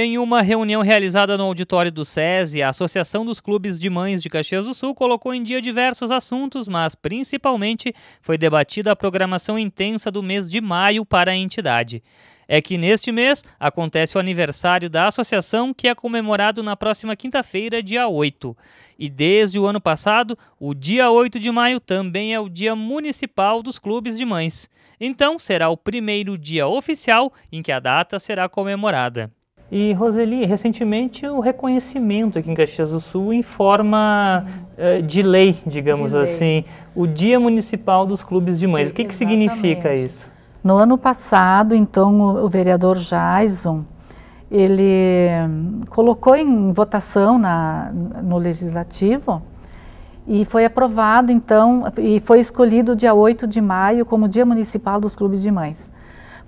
Em uma reunião realizada no auditório do SESI, a Associação dos Clubes de Mães de Caxias do Sul colocou em dia diversos assuntos, mas principalmente foi debatida a programação intensa do mês de maio para a entidade. É que neste mês acontece o aniversário da associação, que é comemorado na próxima quinta-feira, dia 8. E desde o ano passado, o dia 8 de maio também é o Dia Municipal dos Clubes de Mães. Então será o primeiro dia oficial em que a data será comemorada. E, Roseli, recentemente o reconhecimento aqui em Caxias do Sul em forma uh, de lei, digamos de lei. assim, o Dia Municipal dos Clubes de Mães. Sim, o que, que significa isso? No ano passado, então, o, o vereador Jaison, ele colocou em votação na, no Legislativo e foi aprovado, então, e foi escolhido dia 8 de maio como Dia Municipal dos Clubes de Mães.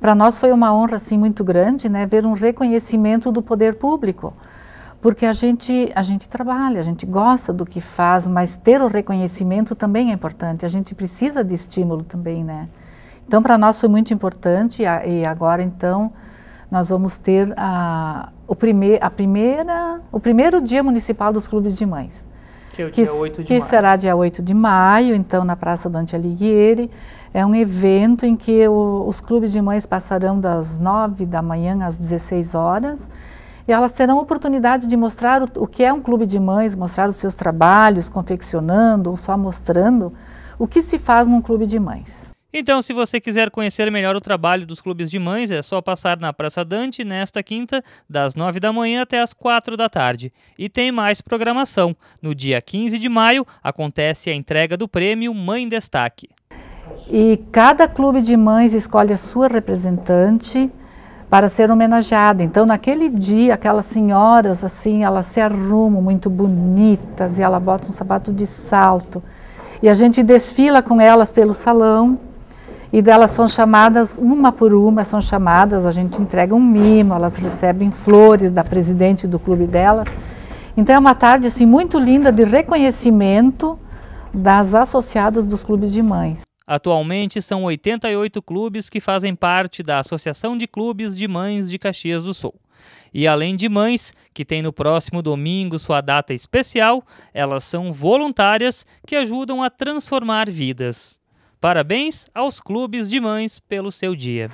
Para nós foi uma honra assim muito grande, né, ver um reconhecimento do poder público, porque a gente a gente trabalha, a gente gosta do que faz, mas ter o reconhecimento também é importante. A gente precisa de estímulo também, né? Então para nós foi muito importante e agora então nós vamos ter a, o prime, a primeira o primeiro dia municipal dos clubes de mães. Que, é que, dia 8 de que maio. será dia 8 de maio, então, na Praça Dante Alighieri. É um evento em que o, os clubes de mães passarão das 9 da manhã às 16 horas e elas terão a oportunidade de mostrar o, o, que é um clube de mães, mostrar os seus trabalhos, confeccionando ou só mostrando o que se faz num clube de mães. Então, se você quiser conhecer melhor o trabalho dos clubes de mães, é só passar na Praça Dante nesta quinta, das 9 da manhã até as 4 da tarde. E tem mais programação. No dia 15 de maio acontece a entrega do prêmio Mãe Destaque. E cada clube de mães escolhe a sua representante para ser homenageada. Então, naquele dia, aquelas senhoras assim, elas se arrumam muito bonitas e ela bota um sapato de salto. E a gente desfila com elas pelo salão e delas são chamadas, uma por uma são chamadas, a gente entrega um mimo, elas recebem flores da presidente do clube delas. Então é uma tarde assim, muito linda de reconhecimento das associadas dos clubes de mães. Atualmente são 88 clubes que fazem parte da Associação de Clubes de Mães de Caxias do Sul. E além de mães, que tem no próximo domingo sua data especial, elas são voluntárias que ajudam a transformar vidas. Parabéns aos clubes de mães pelo seu dia.